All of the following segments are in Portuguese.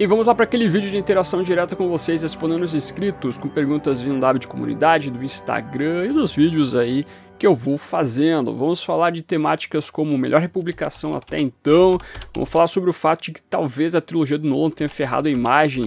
E vamos lá para aquele vídeo de interação direta com vocês, respondendo os inscritos, com perguntas vindo da de comunidade, do Instagram e dos vídeos aí que eu vou fazendo. Vamos falar de temáticas como melhor republicação até então, vamos falar sobre o fato de que talvez a trilogia do Nolan tenha ferrado a imagem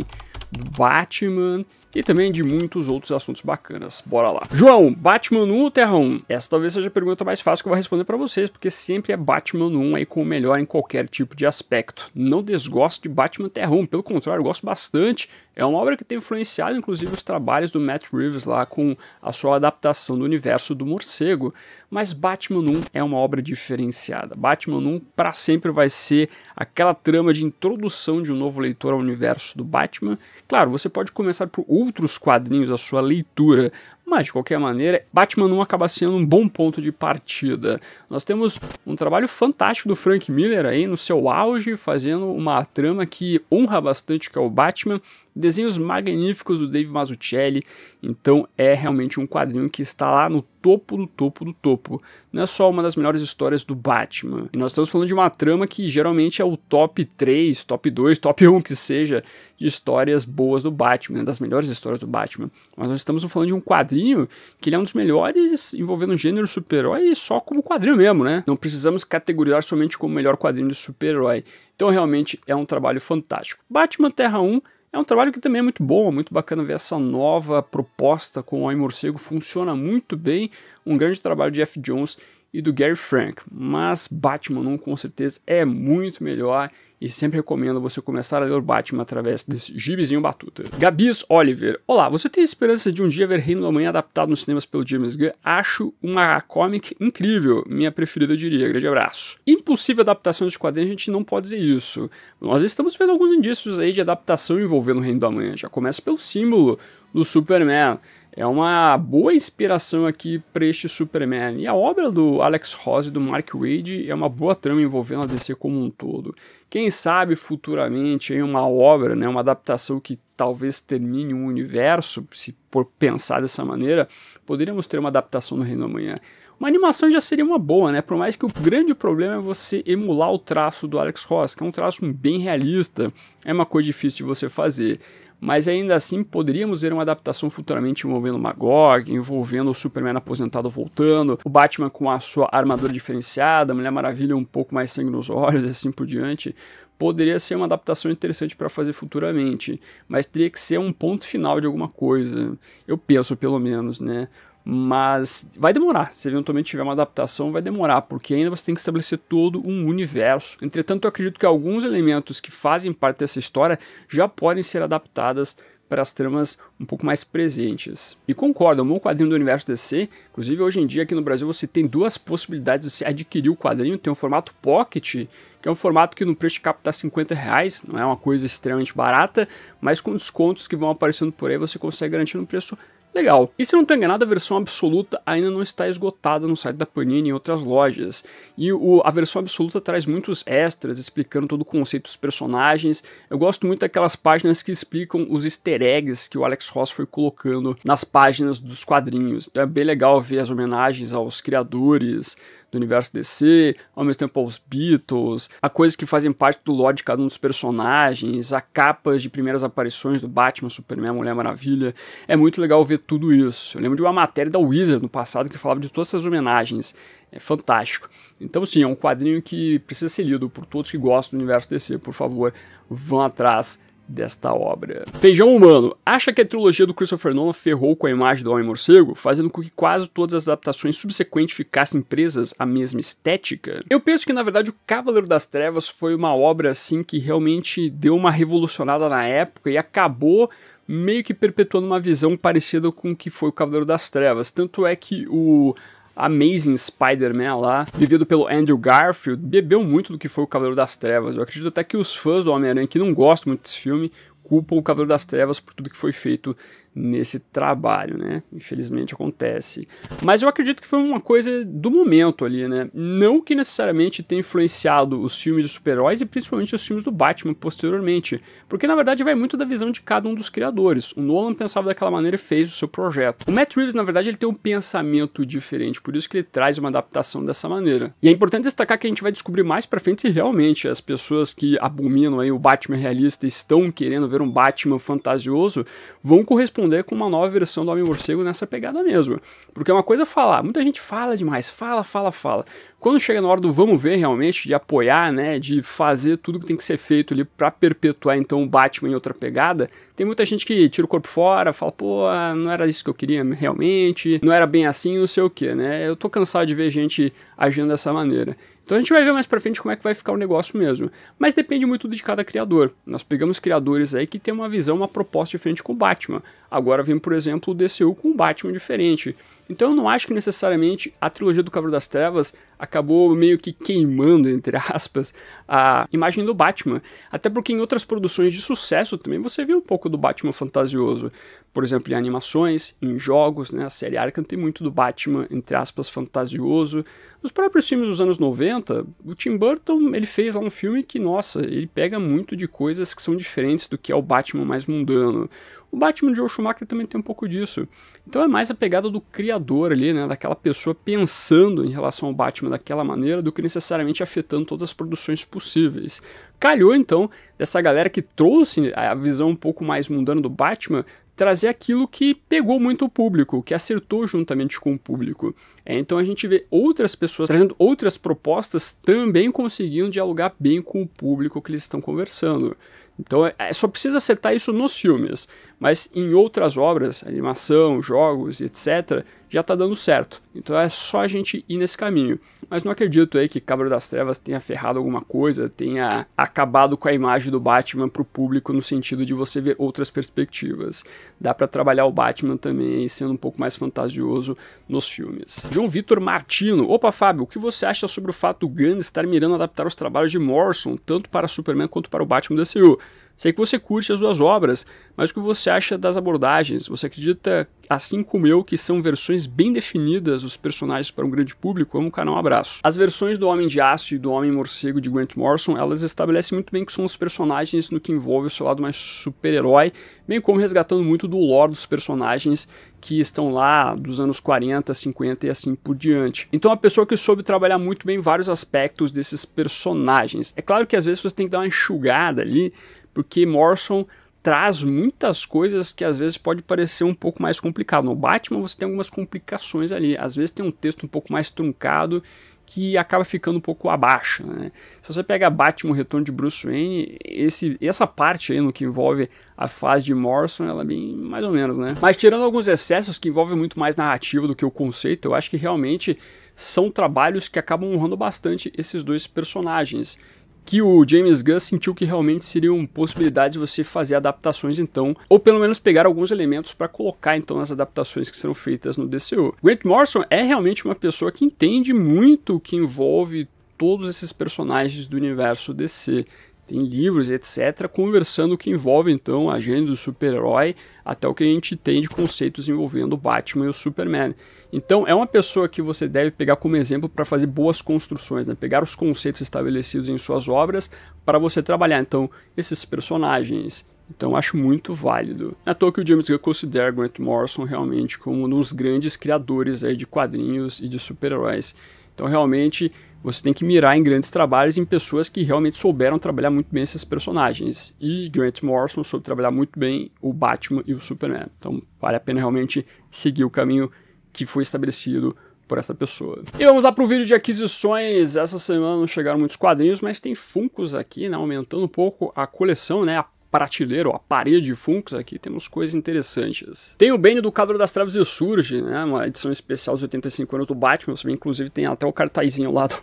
do Batman e também de muitos outros assuntos bacanas. Bora lá. João, Batman 1 ou Terra 1? Essa talvez seja a pergunta mais fácil que eu vou responder para vocês, porque sempre é Batman 1 aí com o melhor em qualquer tipo de aspecto. Não desgosto de Batman Terra 1, pelo contrário, gosto bastante. É uma obra que tem influenciado, inclusive, os trabalhos do Matt Reeves lá com a sua adaptação do universo do morcego. Mas Batman 1 é uma obra diferenciada. Batman 1 para sempre vai ser aquela trama de introdução de um novo leitor ao universo do Batman. Claro, você pode começar por outros quadrinhos, a sua leitura mas, de qualquer maneira, Batman não acaba sendo um bom ponto de partida. Nós temos um trabalho fantástico do Frank Miller aí no seu auge, fazendo uma trama que honra bastante o que é o Batman. Desenhos magníficos do Dave Mazzucchelli, então é realmente um quadrinho que está lá no topo do topo do topo. Não é só uma das melhores histórias do Batman. E nós estamos falando de uma trama que geralmente é o top 3, top 2, top 1 que seja de histórias boas do Batman, né? das melhores histórias do Batman. Mas nós estamos falando de um quadrinho quadrinho, que ele é um dos melhores envolvendo o gênero super-herói só como quadrinho mesmo, né? Não precisamos categorizar somente como melhor quadrinho de super-herói. Então realmente é um trabalho fantástico. Batman Terra 1 é um trabalho que também é muito bom, é muito bacana ver essa nova proposta com o Homem-Morcego, funciona muito bem, um grande trabalho de Jeff Jones e do Gary Frank, mas Batman 1 com certeza é muito melhor e sempre recomendo você começar a ler o Batman através desse gibizinho batuta. Gabis Oliver, olá, você tem esperança de um dia ver Reino da Manhã adaptado nos cinemas pelo James Gunn? Acho uma comic incrível, minha preferida eu diria, grande abraço. Impossível adaptação de quadrinhos, a gente não pode dizer isso. Nós estamos vendo alguns indícios aí de adaptação envolvendo o Reino da Manhã, já começa pelo símbolo do Superman, é uma boa inspiração aqui para este Superman. E a obra do Alex Ross e do Mark Wade é uma boa trama envolvendo a DC como um todo. Quem sabe futuramente em uma obra, né, uma adaptação que talvez termine o um universo, se por pensar dessa maneira, poderíamos ter uma adaptação no Reino da Manhã. Uma animação já seria uma boa, né? Por mais que o grande problema é você emular o traço do Alex Ross, que é um traço bem realista, é uma coisa difícil de você fazer mas ainda assim poderíamos ver uma adaptação futuramente envolvendo Magog, envolvendo o Superman aposentado voltando, o Batman com a sua armadura diferenciada, a Mulher Maravilha um pouco mais sangue nos olhos e assim por diante. Poderia ser uma adaptação interessante para fazer futuramente, mas teria que ser um ponto final de alguma coisa. Eu penso, pelo menos, né? Mas vai demorar. Se eventualmente tiver uma adaptação, vai demorar, porque ainda você tem que estabelecer todo um universo. Entretanto, eu acredito que alguns elementos que fazem parte dessa história já podem ser adaptadas para as tramas um pouco mais presentes. E concordo, o meu quadrinho do universo DC, inclusive hoje em dia aqui no Brasil você tem duas possibilidades de você adquirir o quadrinho, tem o formato pocket, que é um formato que no preço de capa tá 50 reais, não é uma coisa extremamente barata, mas com descontos que vão aparecendo por aí você consegue garantir um preço Legal. E se não estou enganado, a versão absoluta ainda não está esgotada no site da Panini e em outras lojas. E o, a versão absoluta traz muitos extras explicando todo o conceito dos personagens. Eu gosto muito daquelas páginas que explicam os easter eggs que o Alex Ross foi colocando nas páginas dos quadrinhos. Então é bem legal ver as homenagens aos criadores, do universo DC, ao mesmo tempo aos Beatles, a coisas que fazem parte do lore de cada um dos personagens, a capas de primeiras aparições do Batman, Superman, Mulher Maravilha. É muito legal ver tudo isso. Eu lembro de uma matéria da Wizard no passado que falava de todas essas homenagens. É fantástico. Então, sim, é um quadrinho que precisa ser lido por todos que gostam do universo DC. Por favor, vão atrás desta obra. Feijão Humano. Acha que a trilogia do Christopher Nolan ferrou com a imagem do Homem-Morcego, fazendo com que quase todas as adaptações subsequentes ficassem presas à mesma estética? Eu penso que, na verdade, o Cavaleiro das Trevas foi uma obra, assim, que realmente deu uma revolucionada na época e acabou meio que perpetuando uma visão parecida com o que foi o Cavaleiro das Trevas. Tanto é que o Amazing Spider-Man lá, vivido pelo Andrew Garfield, bebeu muito do que foi o Cavaleiro das Trevas. Eu acredito até que os fãs do Homem-Aranha que não gostam muito desse filme culpam o Cavaleiro das Trevas por tudo que foi feito nesse trabalho, né? Infelizmente acontece. Mas eu acredito que foi uma coisa do momento ali, né? Não que necessariamente tenha influenciado os filmes de super-heróis e principalmente os filmes do Batman posteriormente, porque na verdade vai muito da visão de cada um dos criadores. O Nolan pensava daquela maneira e fez o seu projeto. O Matt Reeves, na verdade, ele tem um pensamento diferente, por isso que ele traz uma adaptação dessa maneira. E é importante destacar que a gente vai descobrir mais para frente se realmente as pessoas que abominam aí o Batman realista estão querendo ver um Batman fantasioso vão corresponder responder com uma nova versão do Homem-Morcego nessa pegada mesmo. Porque é uma coisa falar, muita gente fala demais, fala, fala, fala. Quando chega na hora do vamos ver realmente, de apoiar, né, de fazer tudo que tem que ser feito ali para perpetuar então o Batman em outra pegada, tem muita gente que tira o corpo fora, fala, pô, não era isso que eu queria realmente, não era bem assim, não sei o que, né. Eu tô cansado de ver gente agindo dessa maneira. Então a gente vai ver mais pra frente como é que vai ficar o negócio mesmo. Mas depende muito de cada criador. Nós pegamos criadores aí que tem uma visão, uma proposta diferente com o Batman. Agora vem, por exemplo, o DCU com um Batman diferente. Então eu não acho que necessariamente a trilogia do Cavalo das Trevas acabou meio que queimando, entre aspas, a imagem do Batman. Até porque em outras produções de sucesso também você viu um pouco do Batman fantasioso por exemplo, em animações, em jogos, né? A série Arkham tem muito do Batman, entre aspas, fantasioso. Nos próprios filmes dos anos 90, o Tim Burton, ele fez lá um filme que, nossa, ele pega muito de coisas que são diferentes do que é o Batman mais mundano. O Batman de Joel Schumacher também tem um pouco disso. Então é mais a pegada do criador ali, né? Daquela pessoa pensando em relação ao Batman daquela maneira do que necessariamente afetando todas as produções possíveis. Calhou então dessa galera que trouxe a visão um pouco mais mundana do Batman trazer aquilo que pegou muito o público, que acertou juntamente com o público. É, então a gente vê outras pessoas trazendo outras propostas também conseguindo dialogar bem com o público que eles estão conversando. Então é, é só precisa acertar isso nos filmes mas em outras obras, animação, jogos, etc., já está dando certo. Então é só a gente ir nesse caminho. Mas não acredito aí que Cabra das Trevas tenha ferrado alguma coisa, tenha acabado com a imagem do Batman para o público no sentido de você ver outras perspectivas. Dá para trabalhar o Batman também sendo um pouco mais fantasioso nos filmes. João Vitor Martino. Opa, Fábio, o que você acha sobre o fato do Gunn estar mirando adaptar os trabalhos de Morrison tanto para Superman quanto para o Batman DCU? Sei que você curte as duas obras, mas o que você acha das abordagens? Você acredita, assim como eu, que são versões bem definidas dos personagens para um grande público? Amo o canal, um abraço. As versões do Homem de Aço e do Homem Morcego de Grant Morrison, elas estabelecem muito bem que são os personagens no que envolve o seu lado mais super-herói, bem como resgatando muito do lore dos personagens que estão lá dos anos 40, 50 e assim por diante. Então, uma pessoa que soube trabalhar muito bem vários aspectos desses personagens. É claro que às vezes você tem que dar uma enxugada ali, porque Morrison traz muitas coisas que às vezes pode parecer um pouco mais complicado. No Batman você tem algumas complicações ali, às vezes tem um texto um pouco mais truncado que acaba ficando um pouco abaixo. Né? Se você pega Batman Retorno de Bruce Wayne, esse, essa parte aí no que envolve a fase de Morrison, ela é bem mais ou menos, né? Mas tirando alguns excessos que envolvem muito mais narrativa do que o conceito, eu acho que realmente são trabalhos que acabam honrando bastante esses dois personagens que o James Gunn sentiu que realmente seriam possibilidades de você fazer adaptações então, ou pelo menos pegar alguns elementos para colocar então nas adaptações que serão feitas no DCU. Grant Morrison é realmente uma pessoa que entende muito o que envolve todos esses personagens do universo DC tem livros, etc., conversando o que envolve então a agenda do super-herói até o que a gente tem de conceitos envolvendo o Batman e o Superman. Então é uma pessoa que você deve pegar como exemplo para fazer boas construções, né? pegar os conceitos estabelecidos em suas obras para você trabalhar então esses personagens. Então acho muito válido. É à toa que o James Gunn considera Grant Morrison realmente como um dos grandes criadores aí de quadrinhos e de super-heróis. Então realmente você tem que mirar em grandes trabalhos, em pessoas que realmente souberam trabalhar muito bem esses personagens. E Grant Morrison soube trabalhar muito bem o Batman e o Superman. Então vale a pena realmente seguir o caminho que foi estabelecido por essa pessoa. E vamos lá para o vídeo de aquisições. Essa semana não chegaram muitos quadrinhos, mas tem Funcos aqui, né, aumentando um pouco a coleção, né, a prateleira, ou a parede de Funkos aqui, temos coisas interessantes. Tem o Bane do Cadro das Traves e Surge, né, uma edição especial dos 85 anos do Batman, você vê, inclusive tem até o cartazinho lá do,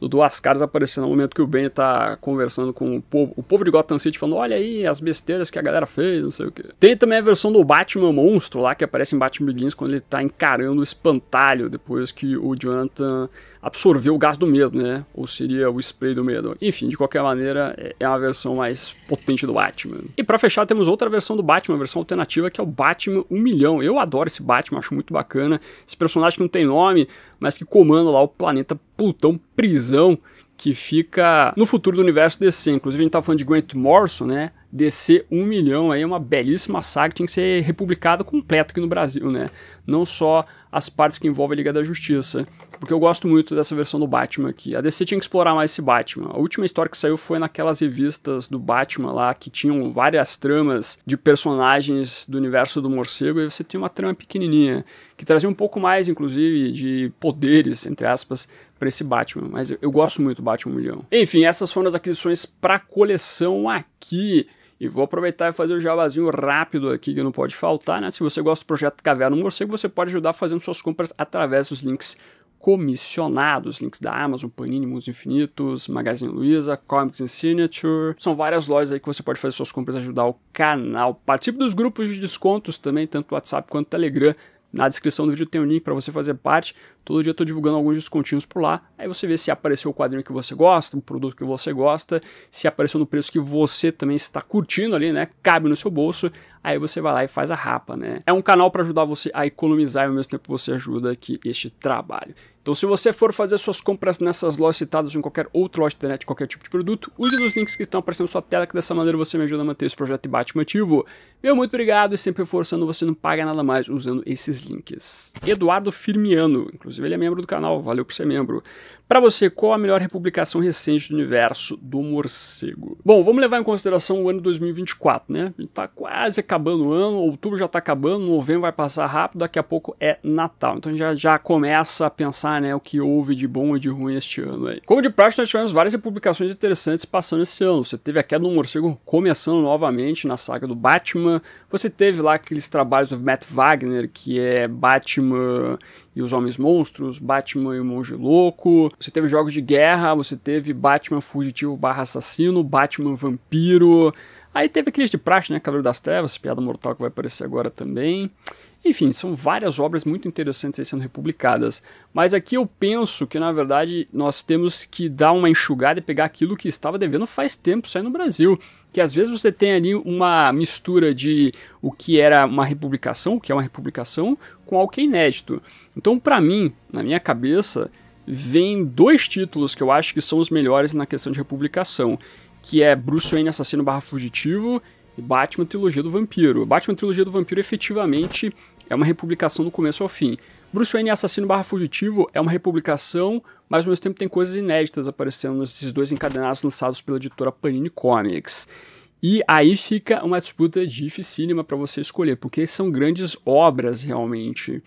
do Duas Caras aparecendo no momento que o Ben tá conversando com o povo, o povo de Gotham City, falando: olha aí as besteiras que a galera fez, não sei o que. Tem também a versão do Batman Monstro lá, que aparece em Batman Begins quando ele tá encarando o espantalho depois que o Jonathan absorveu o gás do medo, né? Ou seria o spray do medo. Enfim, de qualquer maneira, é, é uma versão mais potente do Batman. E para fechar, temos outra versão do Batman, a versão alternativa, que é o Batman 1 milhão. Eu adoro esse Batman, acho muito bacana. Esse personagem que não tem nome, mas que comanda lá o planeta Plutão prisão que fica no futuro do universo DC. Inclusive, a gente tá falando de Grant Morrison, né? DC um milhão aí é uma belíssima saga que tem que ser republicada completa aqui no Brasil, né? Não só as partes que envolvem a Liga da Justiça, porque eu gosto muito dessa versão do Batman aqui. A DC tinha que explorar mais esse Batman. A última história que saiu foi naquelas revistas do Batman lá, que tinham várias tramas de personagens do universo do morcego, e você tinha uma trama pequenininha, que trazia um pouco mais, inclusive, de poderes, entre aspas, para esse Batman, mas eu, gosto muito do Batman 1 milhão. Enfim, essas foram as aquisições para coleção aqui. E vou aproveitar e fazer o jabazinho rápido aqui, que não pode faltar, né? Se você gosta do projeto Caverna Morcego, você pode ajudar fazendo suas compras através dos links comissionados, links da Amazon, Panini, Mundos Infinitos, Magazine Luiza, Comics and Signature. São várias lojas aí que você pode fazer suas compras e ajudar o canal. Participe dos grupos de descontos também, tanto WhatsApp quanto Telegram. Na descrição do vídeo tem um link para você fazer parte. Todo dia eu estou divulgando alguns descontinhos por lá. Aí você vê se apareceu o quadrinho que você gosta, o produto que você gosta, se apareceu no preço que você também está curtindo ali, né? Cabe no seu bolso. Aí você vai lá e faz a rapa, né? É um canal para ajudar você a economizar e ao mesmo tempo você ajuda aqui este trabalho. Então, se você for fazer suas compras nessas lojas citadas ou em qualquer outro loja de internet, qualquer tipo de produto, use os links que estão aparecendo na sua tela, que dessa maneira você me ajuda a manter esse projeto de Batman ativo. Meu muito obrigado e sempre reforçando, você não paga nada mais usando esses links. Eduardo Firmiano, inclusive ele é membro do canal, valeu por ser membro. Para você, qual a melhor republicação recente do universo do morcego? Bom, vamos levar em consideração o ano 2024, né? Tá quase acabando o ano, outubro já tá acabando, novembro vai passar rápido, daqui a pouco é Natal. Então já já começa a pensar né, o que houve de bom e de ruim este ano. Aí. Como de prática, nós tivemos várias publicações interessantes passando esse ano. Você teve a queda do morcego começando novamente na saga do Batman. Você teve lá aqueles trabalhos do Matt Wagner, que é Batman e os Homens Monstros, Batman e o Monge Louco. Você teve jogos de guerra, você teve Batman Fugitivo barra Assassino, Batman Vampiro. Aí teve aqueles de praxe, né? Cavaleiro das Trevas, Piada Mortal que vai aparecer agora também. Enfim, são várias obras muito interessantes aí sendo republicadas. Mas aqui eu penso que, na verdade, nós temos que dar uma enxugada e pegar aquilo que estava devendo faz tempo sair no Brasil. Que às vezes você tem ali uma mistura de o que era uma republicação, o que é uma republicação, com algo que é inédito. Então, para mim, na minha cabeça, vem dois títulos que eu acho que são os melhores na questão de republicação. Que é Bruce Wayne Assassino Barra Fugitivo e Batman Trilogia do Vampiro. Batman Trilogia do Vampiro efetivamente é uma republicação do começo ao fim. Bruce Wayne Assassino barra Fugitivo é uma republicação, mas ao mesmo tempo tem coisas inéditas aparecendo nesses dois encadenados lançados pela editora Panini Comics. E aí fica uma disputa dificílima para você escolher, porque são grandes obras realmente.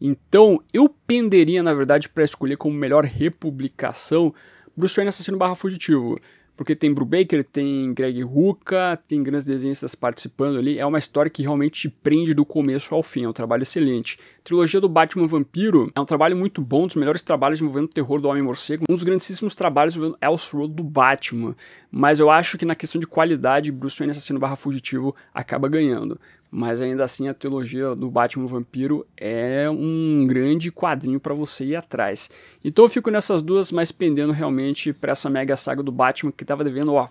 Então, eu penderia, na verdade, para escolher como melhor republicação Bruce Wayne Assassino barra Fugitivo porque tem Brubaker, tem Greg Rucka, tem grandes desenhistas participando ali. É uma história que realmente te prende do começo ao fim, é um trabalho excelente. A trilogia do Batman Vampiro é um trabalho muito bom, um dos melhores trabalhos envolvendo o terror do Homem-Morcego, um dos grandíssimos trabalhos envolvendo Elseworld do Batman. Mas eu acho que na questão de qualidade, Bruce Wayne Assassino Barra Fugitivo acaba ganhando. Mas ainda assim, a trilogia do Batman Vampiro é um grande quadrinho para você ir atrás. Então eu fico nessas duas, mas pendendo realmente para essa mega saga do Batman que estava devendo, ó,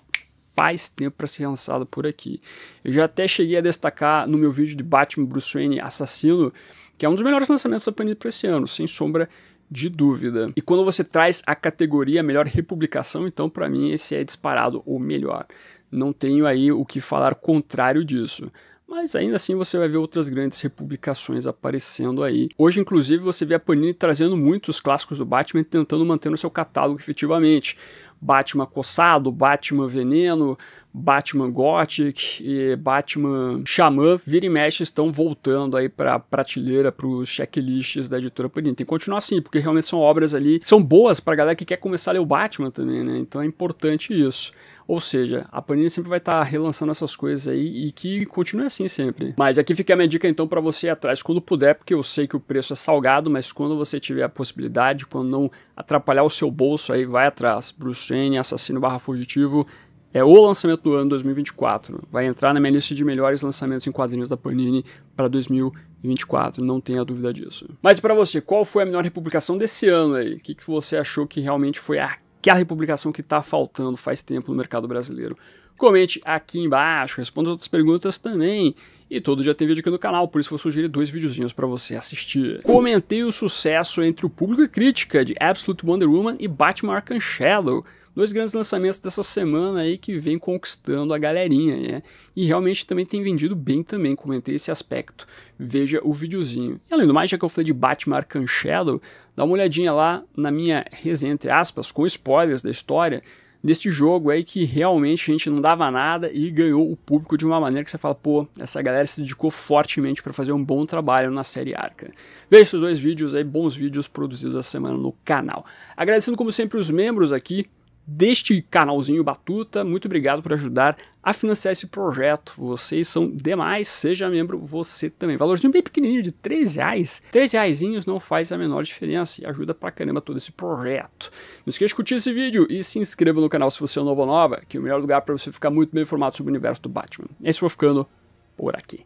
faz tempo para ser lançada por aqui. Eu já até cheguei a destacar no meu vídeo de Batman Bruce Wayne Assassino, que é um dos melhores lançamentos da Panini para esse ano, sem sombra de dúvida. E quando você traz a categoria melhor republicação, então para mim esse é disparado o melhor. Não tenho aí o que falar contrário disso mas ainda assim você vai ver outras grandes republicações aparecendo aí. Hoje, inclusive, você vê a Panini trazendo muitos clássicos do Batman tentando manter no seu catálogo efetivamente. Batman Coçado, Batman Veneno, Batman Gothic e Batman Xamã, vira e mexe, estão voltando aí para prateleira, para os checklists da editora Panini. Tem que continuar assim, porque realmente são obras ali, são boas para galera que quer começar a ler o Batman também, né? Então é importante isso. Ou seja, a Panini sempre vai estar tá relançando essas coisas aí e que continue assim sempre. Mas aqui fica a minha dica então para você ir atrás quando puder, porque eu sei que o preço é salgado, mas quando você tiver a possibilidade, quando não atrapalhar o seu bolso, aí vai atrás. Bruce Wayne, Assassino barra Fugitivo, é o lançamento do ano 2024. Vai entrar na minha lista de melhores lançamentos em quadrinhos da Panini para 2024, não tenha dúvida disso. Mas para você, qual foi a melhor republicação desse ano aí? O que, que você achou que realmente foi a que é a republicação que está faltando faz tempo no mercado brasileiro? Comente aqui embaixo, responda outras perguntas também. E todo dia tem vídeo aqui no canal, por isso vou sugerir dois videozinhos para você assistir. Comentei o sucesso entre o público e crítica de Absolute Wonder Woman e Batman Arkham Shadow. Dois grandes lançamentos dessa semana aí que vem conquistando a galerinha, né? E realmente também tem vendido bem também, comentei esse aspecto. Veja o videozinho. E além do mais, já que eu falei de Batman Arkham Shadow, dá uma olhadinha lá na minha resenha, entre aspas, com spoilers da história, deste jogo aí que realmente a gente não dava nada e ganhou o público de uma maneira que você fala, pô, essa galera se dedicou fortemente para fazer um bom trabalho na série Arca. Veja esses dois vídeos aí, bons vídeos produzidos essa semana no canal. Agradecendo como sempre os membros aqui, deste canalzinho Batuta. Muito obrigado por ajudar a financiar esse projeto. Vocês são demais, seja membro você também. Valorzinho bem pequenininho de 3 reais. 3 reaisinhos não faz a menor diferença e ajuda pra caramba todo esse projeto. Não esqueça de curtir esse vídeo e se inscreva no canal se você é novo ou nova, que é o melhor lugar para você ficar muito bem informado sobre o universo do Batman. Esse é vou ficando por aqui.